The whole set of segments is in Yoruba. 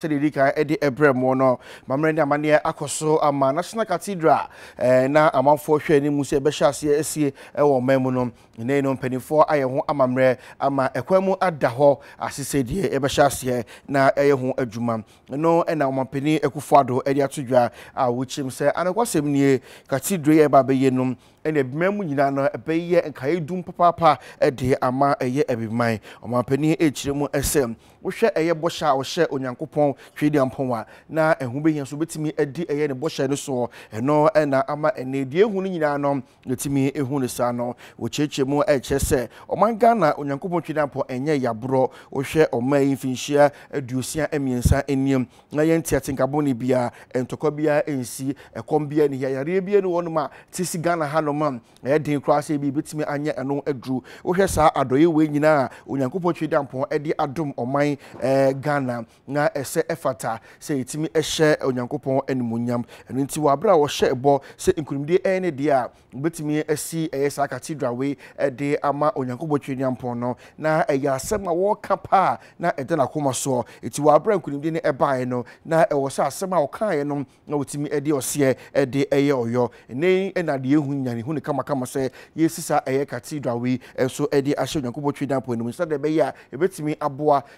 sɛdeɛ di kan de brɛ mu no mammerɛ ne amanneɛ akɔ ama national cathedral eh, na amanfoɔ hwɛ ne mu sɛ ɛbɛhyɛ eh, aseɛ asie eh, wɔ ɔman mu no nnɛi no mpanimfoɔ ayɛ ho amammerɛ ama ɛkwan mu ada hɔ ase deɛ ɛbɛhyɛ aseɛ na ɛyɛ ho adwuma no ɛna ɔmampanin akufo ado de ato dwa a wɔkyim sɛ anakwasɛm nie cathedral yɛ ɛba bɛyɛ nom ɛna abima mu nyinaa no ɛbɛyɛ nkaeɛ dum papaapa de ama ɛyɛ abiman ɔmampanin ɛrekyerɛ e mu sɛ wohwɛ ɛyɛ bɔhyɛ a ɔhyɛ onyankopɔn wɔn twedeɛ mpɔn a na ɛho bɛhia nso bɛtumi adi ɛyɛ ne bɔhyɛ no soɔ ɛno ɛna ama ene deɛ ehu no nyinaa no yɛtumi ehu no saa no wɔkyerɛkyerɛ mu ɛkyerɛ sɛ ɔman ghana onyankopɔn twedeɛ mpɔn ɛnyɛ yaborɔ wohwɛ ɔman yi mfinhyia aduosia mmiɛnsa anim na yɛn ntiatenkabɔ ne bia ntɔkwa bia nsi ɛkɔm bia ne yareɛ bia ne wɔnom a tisi ghana hanom a ɛyɛ den koraa sɛ bi bɛtumi anyɛ ɛno aduru wohwɛ saa adɔyɛwei nyinaa onyankopɔn twedeɛ mpɔn ɛde adom ɔman ɛɛ ghana na ɛsɛ sɛ ɛfata sɛ yɛtumi ɛhyɛ onyankopɔn animonyam ɛno nti wɔ abere a wɔhyɛ ɛbɔ sɛ nkunimdie ɛyɛ ne deɛ a wobɛtumi asi ɛyɛ saa cathedral ɛde ama onyankopɔn twɛniampɔn no na ɛyɛ asɛm a wɔreka paa na ɛda n'akoma soɔ ɛti wɔ abere a nkunimdie no ɛbaeɛ no na ɛwɔ sɛ asɛm a wɔkaeɛ no na wɔtumi ɛde ɔseɛ ɛde ɛyɛ ɔyɔ ɛnɛ ɛna deɛ ehu nyane hu ne kamakama sɛ yɛsi saa ɛyɛ cathedral wei ɛnso ɛde ahyɛ onyankopɔn twɛniampɔn anim sɛ deɛ ɛbɛyɛ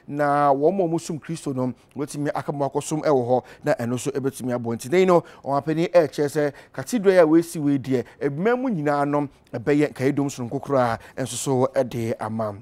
na wɔn a wɔsom kristo wɔbɛtumi aka mu akɔsom wɔ hɔ na ɛno nso bɛtumi abɔ nti dɛn no ɔmapanin ɛrekyerɛ sɛ katidra yi a wɔasi wei deɛ ebima mu nyinaa no ɛbɛyɛ nkaedom sononko koraa nso so de ama